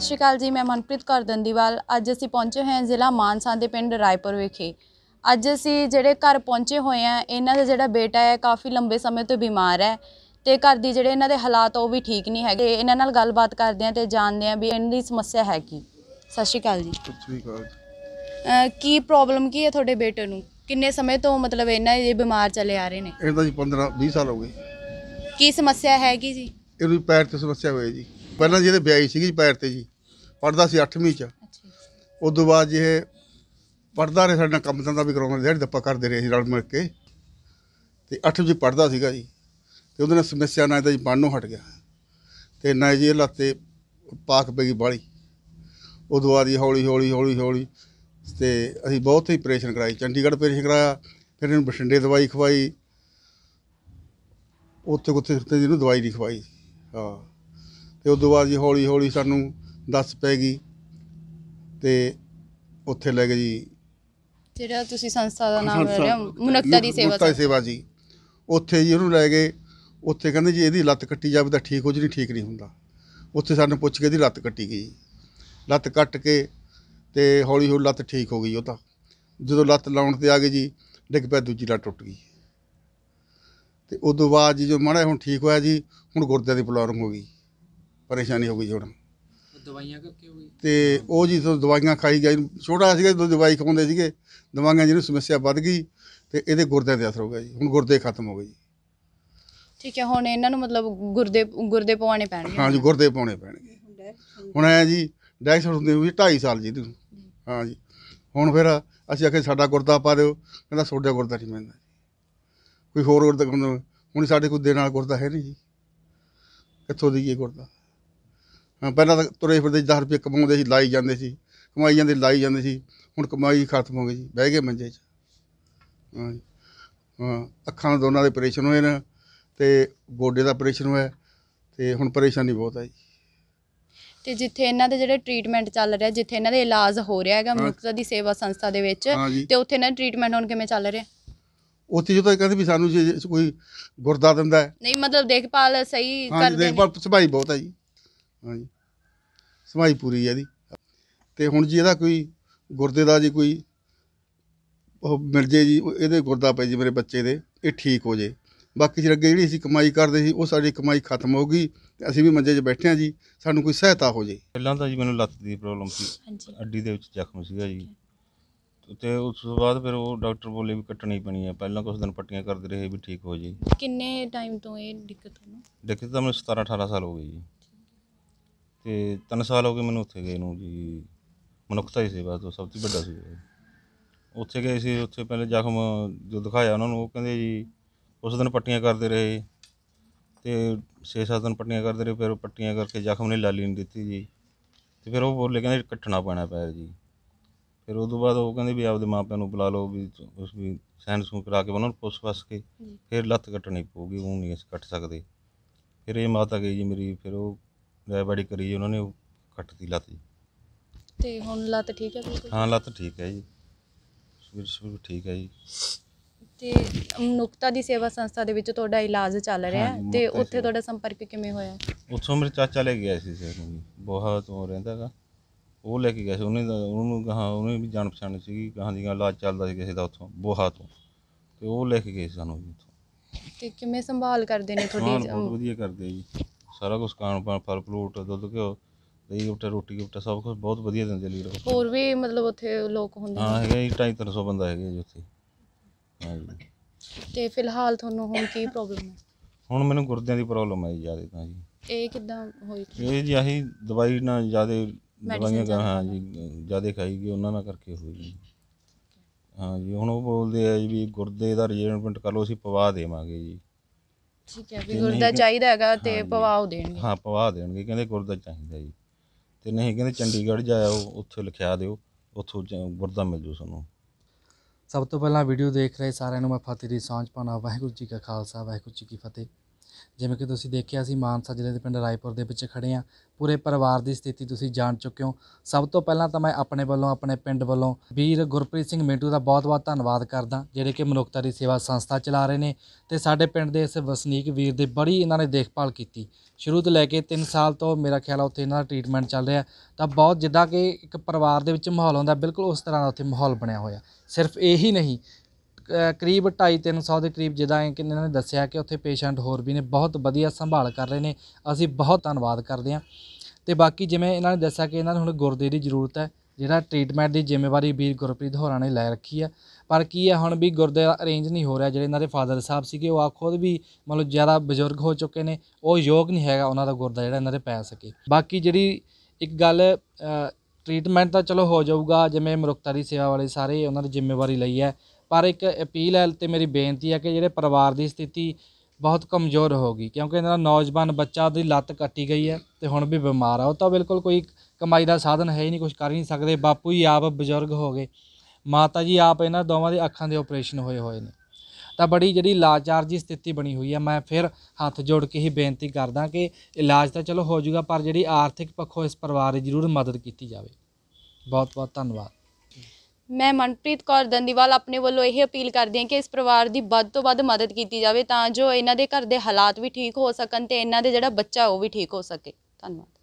ਸਤਿ ਸ਼੍ਰੀ ਅਕਾਲ ਜੀ ਮੈਂ ਮਨਪ੍ਰੀਤ ਕੌਰ ਦੰਦੀਵਾਲ ਅੱਜ ਅਸੀਂ ਪਹੁੰਚੇ ਹੋਏ ਹਾਂ ਜ਼ਿਲ੍ਹਾ ਮਾਨਸਾ ਦੇ ਪਿੰਡ ਰਾਏਪੁਰ ਵਿਖੇ ਅੱਜ ਅਸੀਂ ਜਿਹੜੇ ਘਰ ਪਹੁੰਚੇ ਹੋਏ ਹਾਂ ਇਹਨਾਂ ਦਾ ਜਿਹੜਾ ਬੇਟਾ ਹੈ ਕਾਫੀ ਲੰਬੇ ਸਮੇਂ ਤੋਂ ਬਿਮਾਰ ਹੈ ਤੇ ਘਰ ਦੀ ਜਿਹੜੇ ਇਹਨਾਂ ਦੇ ਹਾਲਾਤ ਉਹ ਵੀ ਠੀਕ ਨਹੀਂ ਹੈਗੇ ਇਹਨਾਂ ਨਾਲ ਗੱਲਬਾਤ ਕਰਦੇ ਹਾਂ ਤੇ ਜਾਣਦੇ ਹਾਂ ਵੀ ਇਹਨਾਂ ਦੀ ਸਮੱਸਿਆ ਹੈ ਕੀ ਸਤਿ ਸ਼੍ਰੀ ਅਕਾਲ ਜੀ ਸਤਿ ਸ਼੍ਰੀ ਅਕਾਲ ਕੀ ਪ੍ਰੋਬਲਮ ਕੀ ਹੈ ਤੁਹਾਡੇ ਬੇਟੇ ਨੂੰ ਕਿੰਨੇ ਸਮੇਂ ਤੋਂ ਮਤਲਬ ਇਹਨਾਂ ਇਹ ਬਿਮਾਰ ਚੱਲੇ ਆ ਰਹੇ ਨੇ ਇਹਦਾ ਜੀ 15 20 ਸਾਲ ਹੋ ਗਏ ਕੀ ਸਮੱਸਿਆ ਹੈਗੀ ਜੀ ਇਹਨੂੰ ਪੈਰ ਤੇ ਸਮੱਸਿਆ ਹੋਈ ਜੀ ਪਹਿਲਾਂ ਜਿਹਦੇ ਵਿਆਹੀ ਸੀਗੀ ਪੈਰ ਤੇ ਜੀ ਪੜਦਾ ਸੀ 8ਵੀਂ ਚ ਉਸ ਤੋਂ ਬਾਅਦ ਇਹ ਪੜਦਾ ਰਹੇ ਸਾਡਾ ਕੰਮ ਦਾ ਵੀ ਕਰਾਉਂਦੇ ਜਿਹੜਾ ਦੱਪਾ ਕਰਦੇ ਰਹੇ ਸੀ ਰਲ ਮਿਲ ਕੇ ਤੇ 8ਵੀਂ ਚ ਪੜਦਾ ਸੀਗਾ ਜੀ ਤੇ ਉਹਦੇ ਨਾਲ ਸਮੱਸਿਆ ਨਾਲ ਤਾਂ ਜੀ ਬੰਨੋਂ ਹਟ ਗਿਆ ਤੇ ਨਾ ਜੀ ਲੱਤੇ ਪਾਕ ਪੈ ਗਈ ਬਾਲੀ ਉਦੋਂ ਬਾਅਦ ਜੀ ਹੌਲੀ ਹੌਲੀ ਹੌਲੀ ਹੌਲੀ ਤੇ ਅਸੀਂ ਬਹੁਤ ਹੀ ਪ੍ਰੇਸ਼ਨ ਕਰਾਈ ਚੰਡੀਗੜ੍ਹ ਪ੍ਰੇਸ਼ਨ ਕਰਾਇਆ ਫਿਰ ਇਹਨੂੰ ਬਸ਼ਿੰਡੇ ਦਵਾਈ ਖਵਾਈ ਉੱਥੇ ਕੁੱਥੇ ਜਿਹਨੂੰ ਦਵਾਈ ਨਹੀਂ ਖਵਾਈ ਹਾਂ ਤੇ ਉਦੋਂ ਬਾਅਦ ਜੀ ਹੌਲੀ ਹੌਲੀ ਸਾਨੂੰ ਦੱਸ ਪੈ ਗਈ ਤੇ ਉੱਥੇ ਲੈ ਜੀ ਜਿਹੜਾ ਤੁਸੀਂ ਸੰਸਥਾ ਦਾ ਨਾਮ ਲੈ ਰਹੇ ਹੋ ਮੁਨਕਤਾ ਦੀ ਸੇਵਾ ਮੁਨਕਤਾ ਸੇਵਾ ਜੀ ਉੱਥੇ ਜੀ ਉਹਨੂੰ ਲੈ ਗਏ ਉੱਥੇ ਕਹਿੰਦੇ ਜੀ ਇਹਦੀ ਲੱਤ ਕੱਟੀ ਜਾਵੇ ਤਾਂ ਠੀਕ ਹੋ ਜੀ ਨਹੀਂ ਠੀਕ ਨਹੀਂ ਹੁੰਦਾ ਉੱਥੇ ਸਾਨੂੰ ਪੁੱਛ ਕੇ ਇਹਦੀ ਲੱਤ ਕੱਟੀ ਗਈ ਲੱਤ ਕੱਟ ਕੇ ਤੇ ਹੌਲੀ ਹੌਲੀ ਲੱਤ ਠੀਕ ਹੋ ਗਈ ਉਹ ਤਾਂ ਜਦੋਂ ਲੱਤ ਲਾਉਣ ਤੇ ਆ ਗਈ ਜੀ ਡਿੱਗ ਪੈ ਦੂਜੀ ਲੱਤ ਟੁੱਟ ਗਈ ਤੇ ਉਦੋਂ ਬਾਅਦ ਜੀ ਜੋ ਮਾੜਾ ਹੁਣ ਠੀਕ ਹੋਇਆ ਜੀ ਹੁਣ ਗੁਰਦਿਆਂ ਦੀ ਪ੍ਰੋਬਲਮ ਹੋ ਗਈ ਪਰੇਸ਼ਾਨੀ ਹੋ ਗਈ ਛੋਟਾ ਦਵਾਈਆਂ ਕਰਕੇ ਹੋ ਗਈ ਤੇ ਉਹ ਜੀ ਤੋਂ ਦਵਾਈਆਂ ਖਾਈ ਗਈ ਛੋਟਾ ਸੀਗਾ ਜਦੋਂ ਦਵਾਈ ਖਾਉਂਦੇ ਸੀਗੇ ਦਵਾਈਆਂ ਜਿਹਨੂੰ ਸਮੱਸਿਆ ਵੱਧ ਗਈ ਤੇ ਇਹਦੇ ਗੁਰਦਿਆਂ ਤੇ ਅਸਰ ਹੋ ਗਿਆ ਜੀ ਹੁਣ ਗੁਰਦੇ ਖਤਮ ਹੋ ਗਏ ਜੀ ਠੀਕ ਹੈ ਹੁਣ ਇਹਨਾਂ ਨੂੰ ਮਤਲਬ ਗੁਰਦੇ ਗੁਰਦੇ ਪਵਾਣੇ ਪੈਣਗੇ ਹਾਂ ਜੀ ਗੁਰਦੇ ਪਾਉਣੇ ਪੈਣਗੇ ਹੁਣ ਆਇਆ ਜੀ ਡਾਇਸ ਹੁੰਦੇ ਵੀ 2.5 ਸਾਲ ਜੀ ਤੂੰ ਹਾਂ ਜੀ ਹੁਣ ਫਿਰ ਅਸੀਂ ਆਖੇ ਸਾਡਾ ਗੁਰਦਾ ਪਾ ਦਿਓ ਕਹਿੰਦਾ ਸੋਡੇ ਗੁਰਦਾ ਨਹੀਂ ਮੈਂਦਾ ਕੋਈ ਹੋਰ ਗੁਰਦਾ ਹੁਣ ਸਾਡੇ ਕੋਈ ਦੇ ਨਾਲ ਗੁਰਦਾ ਹੈ ਨਹੀਂ ਜੀ ਕਿੱਥੋਂ ਇਹ ਗੁਰਦਾ ਪਹਿਲਾਂ ਤਾਂ ਤੁਰੇ ਫਿਰਦੇ 10 ਰੁਪਏ ਕਮਾਉਂਦੇ ਸੀ ਲਾਈ ਜਾਂਦੇ ਸੀ ਕਮਾਈ ਜਾਂਦੇ ਲਾਈ ਜਾਂਦੇ ਸੀ ਹੁਣ ਕਮਾਈ ਖਤਮ ਹੋ ਗਈ ਜੀ ਬਹਿ ਗਏ ਮੰਜੇ 'ਚ ਹਾਂ ਜੀ ਹਾਂ ਅੱਖਾਂ ਦੋਨਾਂ ਦੇ ਆਪਰੇਸ਼ਨ ਹੋਏ ਨੇ ਤੇ ਗੋਡੇ ਦਾ ਆਪਰੇਸ਼ਨ ਹੋਇਆ ਤੇ ਹੁਣ ਪਰੇਸ਼ਾਨੀ ਬਹੁਤ ਆ ਜੀ ਤੇ ਜਿੱਥੇ ਇਹਨਾਂ ਦੇ ਜਿਹੜੇ ਟ੍ਰੀਟਮੈਂਟ ਚੱਲ ਰਿਹਾ ਜਿੱਥੇ ਇਹਨਾਂ ਦੇ ਇਲਾਜ ਹੋ ਰਿਹਾ ਹੈਗਾ ਮੁਕਤਸਰ ਦੀ ਸੇਵਾ ਸੰਸਥਾ ਦੇ ਵਿੱਚ ਤੇ ਉੱਥੇ ਇਹਨਾਂ ਟ੍ਰੀਟਮੈਂਟ ਹੁਣ ਕਿਵੇਂ ਚੱਲ ਰਿਹਾ ਉੱਥੇ ਜੋ ਤਾਂ ਕਹਿੰਦੇ ਵੀ ਸਾਨੂੰ ਕੋਈ ਗੁਰਦਾ ਦਿੰਦਾ ਨਹੀਂ ਮਤਲਬ ਦੇਖਪਾਲ ਸਹੀ ਕਰਦੇ ਨੇ ਦੇਖਪਾਲ ਸੁਭਾਈ ਬਹੁਤ ਆ ਜੀ ਹਾਂਜੀ ਸਮਾਈ ਪੂਰੀ ਹੈ ਦੀ ਤੇ ਹੁਣ ਜੀ ਇਹਦਾ ਕੋਈ ਗੁਰਦੇ ਦਾ ਜੀ ਕੋਈ ਉਹ ਮਿਲ ਜੇ ਜੀ ਇਹਦੇ ਗੁਰਦਾ ਪੈ ਜੀ ਮੇਰੇ ਬੱਚੇ ਦੇ ਇਹ ਠੀਕ ਹੋ ਜੇ ਬਾਕੀ ਜਿਹੜੇ ਅੱਗੇ ਜਿਹੜੀ ਅਸੀਂ ਕਮਾਈ ਕਰਦੇ ਸੀ ਉਹ ਸਾਡੀ ਕਮਾਈ ਖਤਮ ਹੋ ਗਈ ਤੇ ਅਸੀਂ ਵੀ ਮੰਜੇ 'ਚ ਬੈਠੇ ਆ ਜੀ ਸਾਨੂੰ ਕੋਈ ਸਹਾਇਤਾ ਹੋ ਜੇ ਪਹਿਲਾਂ ਤਾਂ ਜੀ ਮੈਨੂੰ ਲੱਤ ਦੀ ਪ੍ਰੋਬਲਮ ਸੀ ਅੱਡੀ ਦੇ ਵਿੱਚ ਜ਼ਖਮ ਸੀਗਾ ਜੀ ਤੇ ਉਸ ਤੋਂ ਬਾਅਦ ਫਿਰ ਉਹ ਡਾਕਟਰ ਬੋਲੇ ਵੀ ਕੱਟਣੀ ਪਣੀ ਹੈ ਪਹਿਲਾਂ ਕੁਝ ਦਿਨ ਪੱਟੀਆਂ ਕਰਦੇ ਰਹੇ ਵੀ ਠੀਕ ਹੋ ਜੇ ਕਿੰਨੇ ਟਾਈਮ ਤੋਂ ਇਹ ਦਿੱਕਤ ਤੁਹਾਨੂੰ ਦਿੱਕਤ ਤਾਂ ਮੈਨੂੰ 17 18 ਸਾਲ ਹੋ ਗਏ ਜੀ ਤੇ 3 ਸਾਲ ਹੋ ਗਏ ਮੈਨੂੰ ਉੱਥੇ ਗਏ ਨੂੰ ਜੀ ਮਨੁੱਖਤਾ ਹੀ ਸੇਵਾ ਤੋਂ ਸਭ ਤੋਂ ਵੱਡਾ ਸੀ ਉੱਥੇ ਗਏ ਸੀ ਉੱਥੇ ਪਹਿਲੇ ਜ਼ਖਮ ਜੋ ਦਿਖਾਇਆ ਉਹਨਾਂ ਨੂੰ ਉਹ ਕਹਿੰਦੇ ਜੀ ਉਸ ਦਿਨ ਪੱਟੀਆਂ ਕਰਦੇ ਰਹੇ ਤੇ 6-7 ਦਿਨ ਪੱਟੀਆਂ ਕਰਦੇ ਰਹੇ ਫਿਰ ਪੱਟੀਆਂ ਕਰਕੇ ਜ਼ਖਮ ਨੇ ਲਾਲੀ ਨਹੀਂ ਦਿੱਤੀ ਜੀ ਤੇ ਫਿਰ ਉਹ ਬੋਲੇ ਕਹਿੰਦੇ ਕੱਟਣਾ ਪੈਣਾ ਪੈਰ ਜੀ ਫਿਰ ਉਸ ਤੋਂ ਬਾਅਦ ਉਹ ਕਹਿੰਦੇ ਵੀ ਆਪਦੇ ਮਾਪਿਆਂ ਨੂੰ ਬੁਲਾ ਲਓ ਵੀ ਉਸ ਵੀ ਸੈਂਡ ਸੂ ਕਰਾ ਕੇ ਉਹਨਾਂ ਨੂੰ ਪੁੱਛ ਵਸ ਕੇ ਫਿਰ ਲੱਤ ਕੱਟਣੀ ਪਊਗੀ ਉਹ ਨਹੀਂ ਇਸ ਕੱਟ ਸਕਦੇ ਫਿਰ ਇਹ ਮਾਤਾ ਗਈ ਜੀ ਮੇਰੀ ਫਿਰ ਉਹ ਬੈੜੀ ਕਰੀ ਉਹਨਾਂ ਨੇ ਉਹ ਕੱਟਤੀ ਲੱਤ ਜੀ ਤੇ ਹੁਣ ਲੱਤ ਠੀਕ ਹੈ ਬਿਲਕੁਲ ਹਾਂ ਲੱਤ ਠੀਕ ਹੈ ਜੀ ਸਵੇਰ ਸਵੇਰ ਠੀਕ ਹੈ ਜੀ ਤੇ ਨੁਕਤਾ ਦੀ ਸੇਵਾ ਸੰਸਥਾ ਦੇ ਵਿੱਚ ਤੁਹਾਡਾ ਇਲਾਜ ਚੱਲ ਰਿਹਾ ਹੈ ਤੇ ਉੱਥੇ ਤੁਹਾਡਾ ਸੰਪਰਕ ਕਿਵੇਂ ਹੋਇਆ ਉੱਥੋਂ ਮੇਰੇ ਚਾਚਾ ਲੈ ਗਿਆ ਸੀ ਸਰ ਨੂੰ ਬਹੁਤ ਹੋ ਰਹਿੰਦਾਗਾ ਉਹ ਲੈ ਕੇ ਗਿਆ ਸੀ ਉਹਨੇ ਉਹਨੂੰ ਕਹਾ ਉਹਨੇ ਵੀ ਜਾਣ ਪਛਾਣ ਸੀਗੀ ਕਹਾਂ ਦੀ ਇਲਾਜ ਚੱਲਦਾ ਸੀ ਕਿਸੇ ਦਾ ਉੱਥੋਂ ਬਹੁਤ ਤੋਂ ਤੇ ਉਹ ਲੈ ਕੇ ਗਏ ਸਾਨੂੰ ਉੱਥੋਂ ਤੇ ਕਿਵੇਂ ਸੰਭਾਲ ਕਰਦੇ ਨੇ ਤੁਹਾਡੀ ਬਹੁਤ ਵਧੀਆ ਕਰਦੇ ਜੀ ਸਾਰਾ ਕੁਝ ਖਾਣ ਪਾਣ ਫਲ ਫਰੂਟ ਦੁੱਧ ਘਿਓ ਦਹੀਂ ਉੱਤੇ ਰੋਟੀ ਉੱਤੇ ਸਭ ਕੁਝ ਬਹੁਤ ਵਧੀਆ ਦਿੰਦੇ ਲੀਡਰ ਉੱਥੇ। ਹੋਰ ਵੀ ਮਤਲਬ ਉੱਥੇ ਲੋਕ ਹੁੰਦੇ ਹਾਂ ਹੈਗਾ ਜੀ 2 300 ਬੰਦਾ ਹੈਗੇ ਜੀ ਉੱਥੇ ਤੇ ਫਿਲਹਾਲ ਤੁਹਾਨੂੰ ਹੁਣ ਕੀ ਪ੍ਰੋਬਲਮ ਹੈ ਹੁਣ ਮੈਨੂੰ ਗੁਰਦਿਆਂ ਦੀ ਪ੍ਰੋਬਲਮ ਹੈ ਜ਼ਿਆਦਾ ਤਾਂ ਜੀ ਇਹ ਕਿਦਾਂ ਹੋਈ ਇਹ ਜੀ ਆਹੀ ਦਵਾਈ ਨਾਲ ਜਿਆਦਾ ਦਵਾਈਆਂ ਕਰ ਹਾਂ ਜੀ ਜਿਆਦਾ ਖਾਈ ਗਈ ਉਹਨਾਂ ਨਾਲ ਕਰਕੇ ਹੋਈ ਜੀ ਹਾਂ ਜੀ ਹੁਣ ਉਹ ਬੋਲਦੇ ਆ ਜੀ ਵੀ ਗੁਰਦੇ ਦਾ ਰਿਜੇਨਮੈਂਟ ਕਰ ਲਓ ਅਸੀਂ ਪਵਾ ਦੇਵਾਂਗੇ ਜੀ ਠੀਕ ਹੈ ਵੀ ਤੇ ਗੁਰਦਾ ਚਾਹੀਦਾ ਹੈਗਾ ਤੇ ਹਾਂਜੀ। ਦੇਣਗੇ ਹਾਂ ਪਵਾ ਦੇਣਗੇ ਕਹਿੰਦੇ ਗੁਰਦਾ ਚਾਹੀਦਾ ਜੀ ਤੇ ਨਹੀਂ ਕਹਿੰਦੇ ਚੰਡੀਗੜ੍ਹ ਜਾਓ ਉੱਥੇ ਲਿਖਿਆ ਦਿਓ ਉੱਥੋਂ ਗੁਰਦਾ ਮਿਲ ਜੂ ਤੁਹਾਨੂੰ ਸਭ ਤੋਂ ਪਹਿਲਾਂ ਵੀਡੀਓ ਦੇਖ ਰਹੇ ਸਾਰਿਆਂ ਨੂੰ ਮੈਂ ਫਤਿਹ ਦੀ ਸਾਂਝ ਪਾਉਣਾ ਵਾਹਿਗੁਰੂ ਜੀ ਕਾ ਖਾਲਸਾ ਵਾਹਿਗੁਰੂ ਜੀ ਕੀ ਫਤਿਹ ਜਿਵੇਂ ਕਿ ਤੁਸੀਂ ਦੇਖਿਆ ਸੀ ਮਾਨਸਾ ਜ਼ਿਲ੍ਹੇ ਦੇ ਪਿੰਡ ਰਾਏਪੁਰ ਦੇ ਵਿੱਚ ਖੜੇ ਆ ਪੂਰੇ ਪਰਿਵਾਰ ਦੀ ਸਥਿਤੀ ਤੁਸੀਂ ਜਾਣ ਚੁੱਕੇ ਹੋ ਸਭ ਤੋਂ ਪਹਿਲਾਂ ਤਾਂ ਮੈਂ ਆਪਣੇ ਵੱਲੋਂ ਆਪਣੇ ਪਿੰਡ ਵੱਲੋਂ ਵੀਰ ਗੁਰਪ੍ਰੀਤ ਸਿੰਘ ਮਿੰਟੂ ਦਾ ਬਹੁਤ-ਬਹੁਤ ਧੰਨਵਾਦ ਕਰਦਾ ਜਿਹੜੇ ਕਿ ਮਨੁੱਖਤਾ ਦੀ ਸੇਵਾ ਸੰਸਥਾ ਚਲਾ ਰਹੇ ਨੇ ਤੇ ਸਾਡੇ ਪਿੰਡ ਦੇ ਇਸ ਵਸਨੀਕ ਵੀਰ ਦੇ ਬੜੀ ਇਹਨਾਂ ਨੇ ਦੇਖਭਾਲ ਕੀਤੀ ਸ਼ੁਰੂ ਤੋਂ ਲੈ ਕੇ 3 ਸਾਲ ਤੋਂ ਮੇਰਾ ਖਿਆਲ ਉੱਥੇ ਇਹਨਾਂ ਦਾ ਟ੍ਰੀਟਮੈਂਟ ਚੱਲ ਰਿਹਾ ਤਾਂ ਬਹੁਤ ਜਿੱਦਾਂ ਕਿ ਇੱਕ ਪਰਿਵਾਰ ਦੇ ਵਿੱਚ ਮਾਹੌਲ ਹੁੰਦਾ ਬਿਲਕੁਲ ਉਸ ਤਰ੍ਹਾਂ ਦਾ ਉੱਥੇ ਮਾਹੌਲ ਬਣਿਆ ਹੋਇਆ ਸਿਰਫ ਇਹੀ ਨਹੀਂ ਕਰੀਬ 2.5-300 ਦੇ ਕਰੀਬ ਜਿਦਾ ਕਿ ਇਹਨਾਂ ਨੇ ਦੱਸਿਆ ਕਿ ਉੱਥੇ ਪੇਸ਼ੈਂਟ ਹੋਰ ਵੀ ਨੇ ਬਹੁਤ ਵਧੀਆ ਸੰਭਾਲ ਕਰ ਰਹੇ ਨੇ ਅਸੀਂ ਬਹੁਤ ਧੰਨਵਾਦ ਕਰਦੇ ਹਾਂ ਤੇ ਬਾਕੀ ਜਿਵੇਂ ਇਹਨਾਂ ਨੇ ਦੱਸਿਆ ਕਿ ਇਹਨਾਂ ਨੂੰ ਹੁਣ ਗੁਰਦੇ ਦੀ ਜ਼ਰੂਰਤ ਹੈ ਜਿਹੜਾ ਟ੍ਰੀਟਮੈਂਟ ਦੀ ਜ਼ਿੰਮੇਵਾਰੀ ਵੀਰ ਗੁਰਪ੍ਰੀਤ ਹੋਰਾਂ ਨੇ ਲੈ ਰੱਖੀ ਆ ਪਰ ਕੀ ਆ ਹੁਣ ਵੀ ਗੁਰਦੇ ਅਰੇਂਜ ਨਹੀਂ ਹੋ ਰਿਹਾ ਜਿਹੜੇ ਇਹਨਾਂ ਦੇ ਫਾਦਰ ਸਾਹਿਬ ਸੀਗੇ ਉਹ ਆ ਖੁਦ ਵੀ ਮਤਲਬ ਜ਼ਿਆਦਾ ਬਜ਼ੁਰਗ ਹੋ ਚੁੱਕੇ ਨੇ ਉਹ ਯੋਗ ਨਹੀਂ ਹੈਗਾ ਉਹਨਾਂ ਦਾ ਗੁਰਦਾ ਜਿਹੜਾ ਇਹਨਾਂ ਦੇ ਪੈ ਸਕੇ ਬਾਕੀ ਜਿਹੜੀ ਇੱਕ ਗੱਲ ਟ੍ਰੀਟਮੈਂਟ ਤਾਂ ਚਲੋ ਹੋ ਜਾਊਗਾ ਜਿਵੇਂ ਮਰੁਖਤਾਰੀ ਸੇਵਾ ਵਾਲੇ ਸਾਰੇ ਉਹਨਾਂ ਦੀ ਜ਼ਿੰਮੇਵਾਰੀ ਲਈ ਹੈ ਪਰ ਇੱਕ ਅਪੀਲ ਹੈ ਤੇ ਮੇਰੀ ਬੇਨਤੀ ਹੈ ਕਿ ਜਿਹੜੇ ਪਰਿਵਾਰ ਦੀ ਸਥਿਤੀ ਬਹੁਤ ਕਮਜ਼ੋਰ ਹੋ ਗਈ ਕਿਉਂਕਿ ਇਹਨਾਂ ਦਾ ਨੌਜਵਾਨ ਬੱਚਾ ਦੀ ਲੱਤ ਕੱਟੀ ਗਈ ਹੈ ਤੇ ਹੁਣ ਵੀ ਬਿਮਾਰ ਆ ਉਹ ਤਾਂ ਬਿਲਕੁਲ ਕੋਈ ਕਮਾਈ ਦਾ ਸਾਧਨ ਹੈ ਹੀ ਨਹੀਂ ਕੁਝ ਕਰ ਨਹੀਂ ਸਕਦੇ ਬਾਪੂ ਜੀ ਆਪ ਬਜ਼ੁਰਗ ਹੋ ਗਏ ਮਾਤਾ ਜੀ ਆਪ ਇਹਨਾਂ ਦੋਵਾਂ ਦੇ ਅੱਖਾਂ ਦੇ ਆਪਰੇਸ਼ਨ ਹੋਏ ਹੋਏ ਨੇ ਤਾਂ ਬੜੀ ਜਿਹੜੀ ਲਾਚਾਰ ਜੀ ਸਥਿਤੀ ਬਣੀ ਹੋਈ ਹੈ ਮੈਂ ਫਿਰ ਹੱਥ ਜੋੜ ਕੇ ਹੀ ਬੇਨਤੀ ਕਰਦਾ ਕਿ ਇਲਾਜ ਤਾਂ ਚਲੋ ਹੋ ਜਾਊਗਾ ਪਰ ਜਿਹੜੀ ਆਰਥਿਕ ਪੱਖੋਂ ਇਸ ਪਰਿਵਾਰ ਦੀ ਜ਼ਰੂਰ ਮਦਦ ਕੀਤੀ ਜਾਵੇ ਬਹੁਤ ਬਹੁਤ ਧੰਨਵਾਦ ਮੈਂ ਮਨਪ੍ਰੀਤ ਕੌਰ ਦੰਦੀਵਾਲ ਆਪਣੇ ਵੱਲੋਂ ਇਹ ਅਪੀਲ ਕਰਦੀ ਹਾਂ ਕਿ ਇਸ ਪਰਿਵਾਰ ਦੀ ਵੱਧ ਤੋਂ ਵੱਧ ਮਦਦ ਕੀਤੀ ਜਾਵੇ ਤਾਂ ਜੋ ਇਹਨਾਂ ਦੇ ਘਰ ਦੇ ਹਾਲਾਤ ਵੀ ਠੀਕ ਹੋ ਸਕਣ ਤੇ ਇਹਨਾਂ ਦੇ ਜਿਹੜਾ ਬੱਚਾ ਉਹ ਵੀ ਠੀਕ ਹੋ ਸਕੇ ਧੰਨਵਾਦ